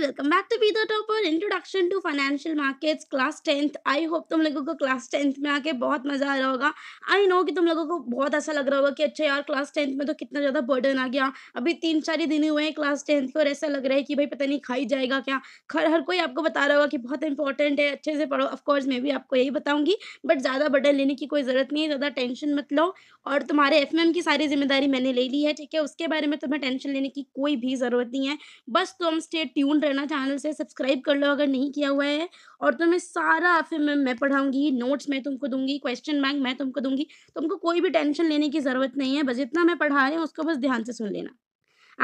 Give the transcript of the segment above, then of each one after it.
welcome back to be topper introduction to financial markets class tenth I hope तुम लोगों को class tenth में आके बहुत मज़ा आ रहा होगा आई नो कि तुम लोगों को बहुत ऐसा अच्छा लग रहा होगा कि अच्छा यार क्लास टेंथ में तो कितना ज़्यादा बर्डन आ गया अभी तीन चार ही दिन हुए हैं क्लास टेंथ के और ऐसा लग रहा है कि भाई पता नहीं खाई जाएगा क्या हर हर कोई आपको बता रहा होगा कि बहुत इंपॉर्टेंट है अच्छे से पढ़ो ऑफकोर्स मैं भी आपको यही बताऊंगी बट ज़्यादा बर्डन लेने की कोई ज़रूरत नहीं है ज़्यादा टेंशन मत लो और तुम्हारे एफ की सारी जिम्मेदारी मैंने ले ली है ठीक है उसके बारे में तुम्हें टेंशन लेने की कोई भी ज़रूरत नहीं है बस तुम तो स्टेट ट्यून रहना चैनल से सब्सक्राइब कर लो अगर नहीं किया हुआ है और तुम्हें सारा फिर मैं मैं पढ़ाऊंगी नोट्स मैं तुमको दूंगी क्वेश्चन बैंक मैं तुमको दूंगी तुमको कोई भी टेंशन लेने की ज़रूरत नहीं है बस जितना मैं पढ़ा रही हूँ उसको बस ध्यान से सुन लेना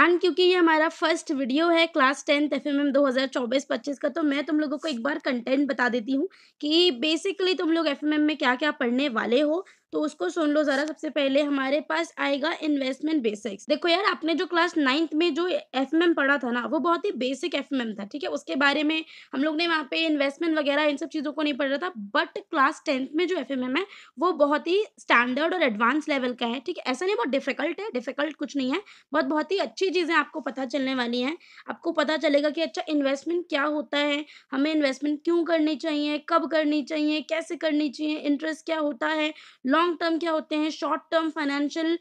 एंड क्योंकि ये हमारा फर्स्ट वीडियो है class tenth F M M का तो मैं तुम लोगों को एक बार कंटेंट बता देती हूँ कि बेसिकली तुम लोग एफ में क्या क्या पढ़ने वाले हो तो उसको सुन लो जरा सबसे पहले हमारे पास आएगा इन्वेस्टमेंट बेसिक्स देखो यार आपने जो क्लास नाइन्थ में जो एफ पढ़ा था ना वो बहुत ही बेसिक एफ था ठीक है उसके बारे में हम लोग ने वहाँ पे इन्वेस्टमेंट वगैरह इन सब चीज़ों को नहीं पढ़ रहा था बट क्लास टेंथ में जो एफ है वो बहुत ही स्टैंडर्ड और एडवांस लेवल का है ठीक है ऐसा नहीं बहुत डिफिकल्ट है डिफिकल्ट कुछ नहीं है बहुत बहुत ही अच्छी चीज़ें आपको पता चलने वाली हैं आपको पता चलेगा कि अच्छा इन्वेस्टमेंट क्या होता है हमें इन्वेस्टमेंट क्यों करनी चाहिए कब करनी चाहिए कैसे करनी चाहिए इंटरेस्ट क्या होता है लॉन्ग लॉन्ग टर्म क्या होते हैं शॉर्ट टर्म फाइनेंशियल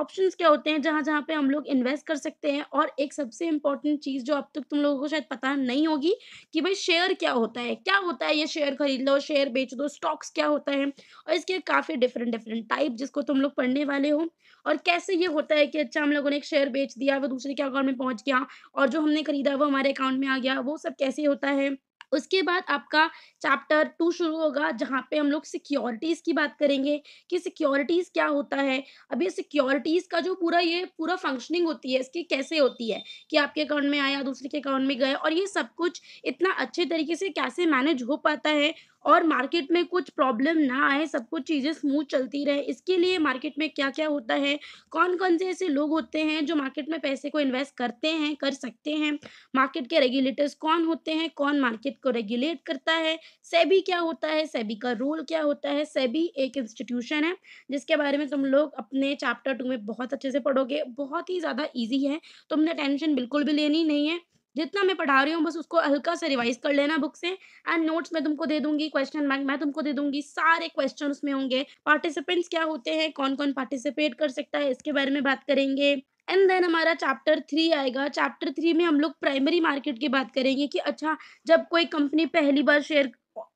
ऑप्शंस क्या होते हैं जहाँ जहाँ पे हम लोग इन्वेस्ट कर सकते हैं और एक सबसे इम्पोर्टेंट चीज़ जो अब तक तुम लोगों को शायद पता नहीं होगी कि भाई शेयर क्या होता है क्या होता है ये शेयर खरीद लो शेयर बेच दो स्टॉक्स क्या होता है और इसके काफ़ी डिफरेंट डिफरेंट टाइप जिसको तुम लोग पढ़ने वाले हो और कैसे ये होता है कि अच्छा हम लोगों ने एक शेयर बेच दिया वो दूसरे के अकाउंट में पहुँच गया और जो हमने खरीदा वो हमारे अकाउंट में आ गया वो सब कैसे होता है उसके बाद आपका चैप्टर टू शुरू होगा जहाँ पे हम लोग सिक्योरिटीज़ की बात करेंगे कि सिक्योरिटीज़ क्या होता है अब ये सिक्योरिटीज़ का जो पूरा ये पूरा फंक्शनिंग होती है इसकी कैसे होती है कि आपके अकाउंट में आया दूसरे के अकाउंट में गए और ये सब कुछ इतना अच्छे तरीके से कैसे मैनेज हो पाता है और मार्केट में कुछ प्रॉब्लम ना आए सब कुछ चीज़ें स्मूथ चलती रहे इसके लिए मार्केट में क्या क्या होता है कौन कौन से ऐसे लोग होते हैं जो मार्केट में पैसे को इन्वेस्ट करते हैं कर सकते हैं मार्केट के रेगुलेटर्स कौन होते हैं कौन मार्केट को रेगुलेट करता है सेबी क्या होता है सेबी का रोल क्या होता है सेबी एक इंस्टीट्यूशन है जिसके बारे में तुम लोग अपने चैप्टर टू में बहुत अच्छे से पढ़ोगे बहुत ही ज़्यादा ईजी है तुमने टेंशन बिल्कुल भी लेनी नहीं है जितना मैं पढ़ा रही हूँ बस उसको हल्का सा रिवाइज कर लेना बुक से एंड नोट्स मैं तुमको दे दूंगी क्वेश्चन बैंक मैं तुमको दे दूंगी सारे क्वेश्चन उसमें होंगे पार्टिसिपेंट्स क्या होते हैं कौन कौन पार्टिसिपेट कर सकता है इसके बारे में बात करेंगे एंड देन हमारा चैप्टर थ्री आएगा चैप्टर थ्री में हम लोग प्राइमरी मार्केट की बात करेंगे कि अच्छा जब कोई कंपनी पहली बार शेयर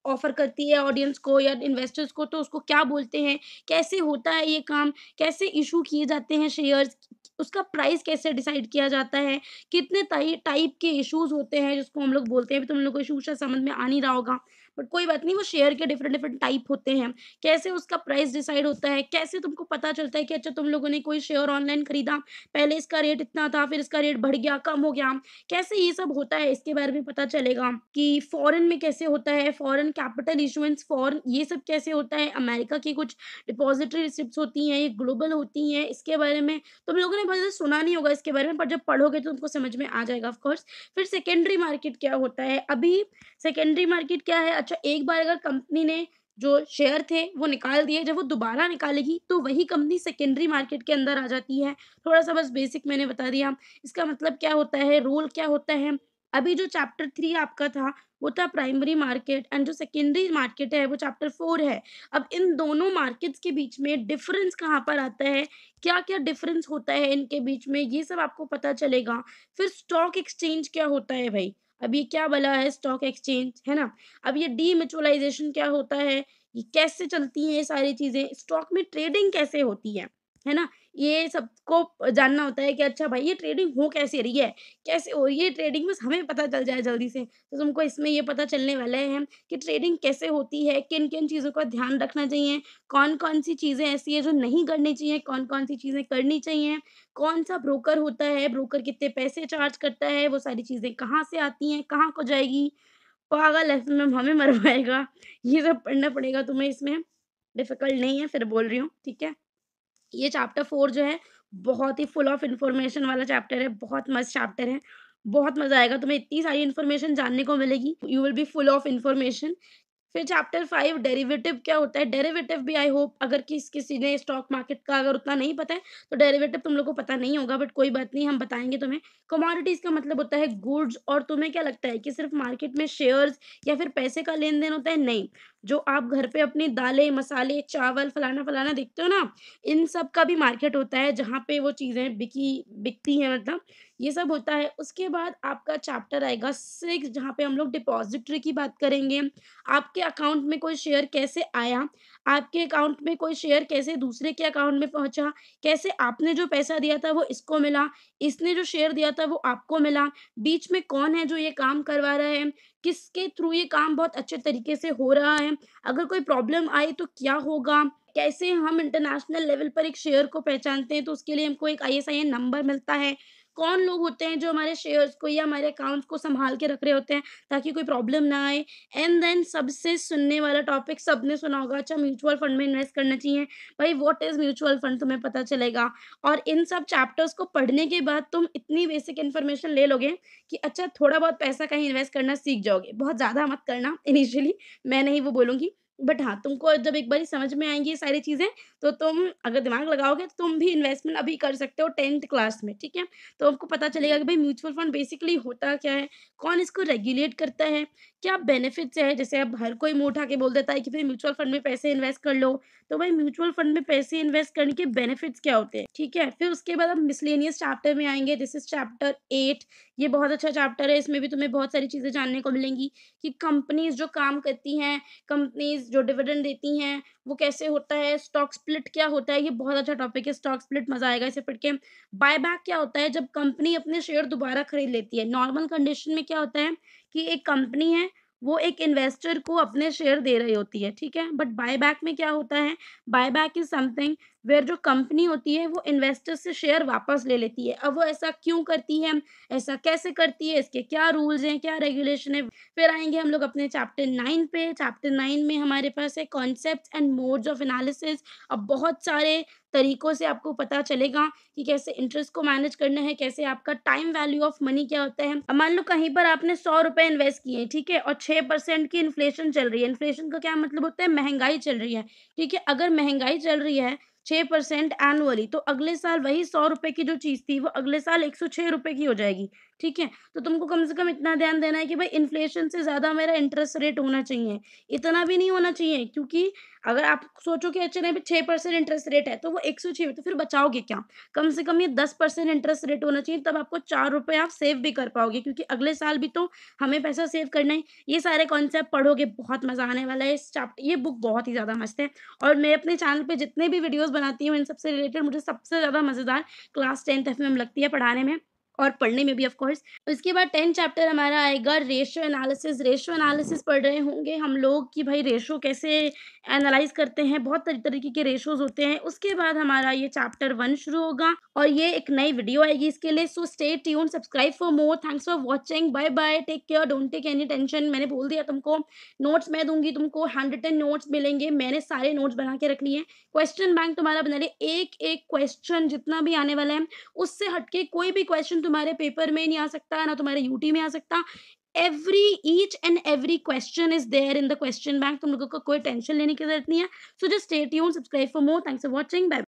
ऑफर करती है ऑडियंस को या इन्वेस्टर्स को तो उसको क्या बोलते हैं कैसे होता है ये काम कैसे इशू किए जाते हैं शेयर्स उसका प्राइस कैसे डिसाइड किया जाता है कितने टाइप के इशूज़ होते हैं जिसको हम लोग बोलते हैं तुम तो लोग को इशूज शायद समझ में आ नहीं रहा होगा बट कोई बात नहीं वो शेयर के डिफरेंट डिफरेंट टाइप होते हैं कैसे उसका प्राइस डिसाइड होता है कैसे तुमको पता चलता है कि अच्छा तुम लोगों ने कोई शेयर ऑनलाइन खरीदा पहले इसका रेट इतना था फिर इसका रेट बढ़ गया कम हो गया कैसे ये सब होता है इसके बारे में पता चलेगा कि फॉरन में कैसे होता है फॉरन कैपिटल इशुएंस फॉरन ये सब कैसे होता है अमेरिका की कुछ डिपॉजिटरी रिसिप्ट होती हैं ये ग्लोबल होती हैं इसके बारे में तुम लोगों ने बहुत सुना नहीं होगा इसके बारे में पर जब पढ़ोगे तो तुमको समझ में आ जाएगा ऑफकोर्स फिर सेकेंडरी मार्केट क्या होता है अभी सेकेंडरी मार्केट क्या है अच्छा एक बार अगर कंपनी ने जो शेयर थे वो निकाल दिए जब वो दोबारा निकालेगी तो वही कंपनी सेकेंडरी मार्केट के अंदर आ जाती है थोड़ा सा बस बेसिक मैंने बता दिया इसका मतलब क्या होता है रोल क्या होता है अभी जो चैप्टर थ्री आपका था वो था प्राइमरी मार्केट एंड जो सेकेंडरी मार्केट है वो चैप्टर फोर है अब इन दोनों मार्केट्स के बीच में डिफरेंस कहाँ पर आता है क्या क्या डिफरेंस होता है इनके बीच में ये सब आपको पता चलेगा फिर स्टॉक एक्सचेंज क्या होता है भाई अब ये क्या बला है स्टॉक एक्सचेंज है ना अब ये डीमेचुअलाइजेशन क्या होता है ये कैसे चलती हैं ये सारी चीज़ें स्टॉक में ट्रेडिंग कैसे होती है है ना ये सबको जानना होता है कि अच्छा भाई ये ट्रेडिंग हो कैसे रही है कैसे हो रही है ट्रेडिंग बस हमें पता चल जाए जल्दी से तो तुमको इसमें ये पता चलने वाला है कि ट्रेडिंग कैसे होती है किन किन चीज़ों का ध्यान रखना चाहिए कौन कौन सी चीज़ें ऐसी है जो नहीं करनी चाहिए कौन कौन सी चीज़ें करनी चाहिए कौन सा ब्रोकर होता है ब्रोकर कितने पैसे चार्ज करता है वो सारी चीज़ें कहाँ से आती हैं कहाँ को जाएगी पागल है मैम हमें मरवाएगा ये सब पढ़ना पड़ेगा तुम्हें इसमें डिफ़िकल्ट नहीं है फिर बोल रही हूँ ठीक है ये चैप्टर फोर जो है बहुत ही फुल ऑफ इन्फॉर्मेशन वाला चैप्टर है बहुत मस्त चैप्टर है बहुत मज़ा आएगा तुम्हें इतनी सारी इन्फॉर्मेशन जानने को मिलेगी you will be full of information फिर चैप्टर फाइव डेरिवेटिव क्या होता है डेरिवेटिव भी आई होप अगर किस किसी ने स्टॉक मार्केट का अगर उतना नहीं पता है तो डेरिवेटिव तुम लोग को पता नहीं होगा बट कोई बात नहीं हम बताएंगे तुम्हें कमोडिटीज़ का मतलब होता है गुड्स और तुम्हें क्या लगता है कि सिर्फ मार्केट में शेयर्स या फिर पैसे का लेन देन होता है नहीं जो आप घर पे अपनी दालें मसाले चावल फलाना फलाना देखते हो ना इन सब का भी मार्केट होता है जहाँ पे वो चीज़ें बिकी बिकती हैं मतलब ये सब होता है उसके बाद आपका चैप्टर आएगा सिक्स जहाँ पे हम लोग डिपॉजिटरी की बात करेंगे आपके अकाउंट में कोई शेयर कैसे आया आपके अकाउंट में कोई शेयर कैसे दूसरे के अकाउंट में पहुंचा कैसे आपने जो पैसा दिया था वो इसको मिला इसने जो शेयर दिया था वो आपको मिला बीच में कौन है जो ये काम करवा रहा है किसके थ्रू ये काम बहुत अच्छे तरीके से हो रहा है अगर कोई प्रॉब्लम आई तो क्या होगा कैसे हम इंटरनेशनल लेवल पर एक शेयर को पहचानते हैं तो उसके लिए हमको एक आई नंबर मिलता है कौन लोग होते हैं जो हमारे शेयर्स को या हमारे अकाउंट्स को संभाल के रख रहे होते हैं ताकि कोई प्रॉब्लम ना आए एंड देन सबसे सुनने वाला टॉपिक सब ने सुना होगा अच्छा म्यूचुअल फंड में इन्वेस्ट करना चाहिए भाई वॉट इज़ म्यूचुअल फंड तुम्हें पता चलेगा और इन सब चैप्टर्स को पढ़ने के बाद तुम इतनी बेसिक इन्फॉर्मेशन ले लोगे कि अच्छा थोड़ा बहुत पैसा कहीं इन्वेस्ट करना सीख जाओगे बहुत ज़्यादा मत करना इनिशियली मैं नहीं वो बोलूँगी बट हाँ तुमको जब एक बार समझ में आएंगी ये सारी चीज़ें तो तुम अगर दिमाग लगाओगे तो तुम भी इन्वेस्टमेंट अभी कर सकते हो टेंथ क्लास में ठीक है तो आपको पता चलेगा कि भाई म्यूचुअल फंड बेसिकली होता क्या है कौन इसको रेगुलेट करता है क्या बेनिफिट्स है जैसे अब हर कोई मुँह उठा के बोल देता है कि भाई म्यूचुअल फंड में पैसे इन्वेस्ट कर लो तो भाई म्यूचुअल फंड में पैसे इन्वेस्ट करने के बेनिफिट्स क्या होते हैं ठीक है फिर उसके बाद आप मिसलेनियस चैप्टर में आएंगे दिस इज चैप्टर एट ये बहुत अच्छा चैप्टर है इसमें भी तुम्हें बहुत सारी चीज़ें जानने को मिलेंगी कि कंपनीज जो काम करती हैं कंपनीज कंपनीज जो डिविडेंड देती हैं वो कैसे होता है स्टॉक स्प्लिट क्या होता है ये बहुत अच्छा टॉपिक है स्टॉक स्प्लिट मजा आएगा इसे पढ़ के बायबैक क्या होता है जब कंपनी अपने शेयर दोबारा खरीद लेती है नॉर्मल कंडीशन में क्या होता है कि एक कंपनी है वो एक इन्वेस्टर को अपने शेयर दे रही होती है ठीक है बट बायबैक में क्या होता है बायबैक इज समथिंग वेर जो कंपनी होती है वो इन्वेस्टर्स से शेयर वापस ले लेती है अब वो ऐसा क्यों करती है ऐसा कैसे करती है इसके क्या रूल्स हैं क्या रेगुलेशन है फिर आएंगे हम लोग अपने चैप्टर नाइन पे चैप्टर नाइन में हमारे पास है concept and modes of analysis अब बहुत सारे तरीकों से आपको पता चलेगा कि कैसे इंटरेस्ट को मैनेज करना है कैसे आपका टाइम वैल्यू ऑफ मनी क्या होता है मान लो कहीं पर आपने सौ रुपए इन्वेस्ट किए ठीक है और छह परसेंट की इन्फ्लेशन चल रही है इन्फ्लेशन का क्या मतलब होता है महंगाई चल रही है ठीक है अगर महंगाई चल रही है छः परसेंट एनुअली तो अगले साल वही सौ रुपये की जो चीज़ थी वो अगले साल एक सौ छह रुपए की हो जाएगी ठीक है तो तुमको कम से कम इतना ध्यान देना है कि भाई इन्फ्लेशन से ज़्यादा मेरा इंटरेस्ट रेट होना चाहिए इतना भी नहीं होना चाहिए क्योंकि अगर आप सोचो कि अच्छा नहीं छः परसेंट इंटरेस्ट रेट है तो वो एक सौ छः तो फिर बचाओगे क्या कम से कम ये दस परसेंट इंटरेस्ट रेट होना चाहिए तब आपको चार रुपये आप सेव भी कर पाओगे क्योंकि अगले साल भी तो हमें पैसा सेव करना है ये सारे कॉन्सेप्ट पढ़ोगे बहुत मज़ा आने वाला है इस चैप्टर ये बुक बहुत ही ज़्यादा मस्त है और मैं अपने चैनल पर जितने भी वीडियोज़ बनाती हूँ इन सबसे रिलेटेड मुझे सबसे ज़्यादा मज़ेदार क्लास टेंथ एफ लगती है पढ़ाने में और पढ़ने में भी ऑफकोर्स उसके बाद टेंथ चैप्टर हमारा आएगा रेशो एनालिसिस रेशो एनालिसिस पढ़ रहे होंगे हम लोग कि भाई रेशो कैसे एनालाइज करते हैं बहुत तरीके के रेशोज होते हैं उसके बाद हमारा ये चैप्टर वन शुरू होगा और ये एक नई वीडियो आएगी इसके लिए so stay tuned subscribe for more thanks for watching bye bye take care don't take any tension मैंने बोल दिया तुमको नोट्स मैं दूंगी तुमको हैंड नोट्स मिलेंगे मैंने सारे नोट्स बना के रख लिए क्वेश्चन बैंक तुम्हारा बना लिया एक एक क्वेश्चन जितना भी आने वाला है उससे हटके कोई भी क्वेश्चन तुम्हारे पेपर में नहीं आ सकता ना तुम्हारे यूटी में आ सकता every each and every question is there in the question bank तुम लोगों को कोई टेंशन लेने की जरूरत नहीं है so just stay tuned subscribe for more thanks for watching bye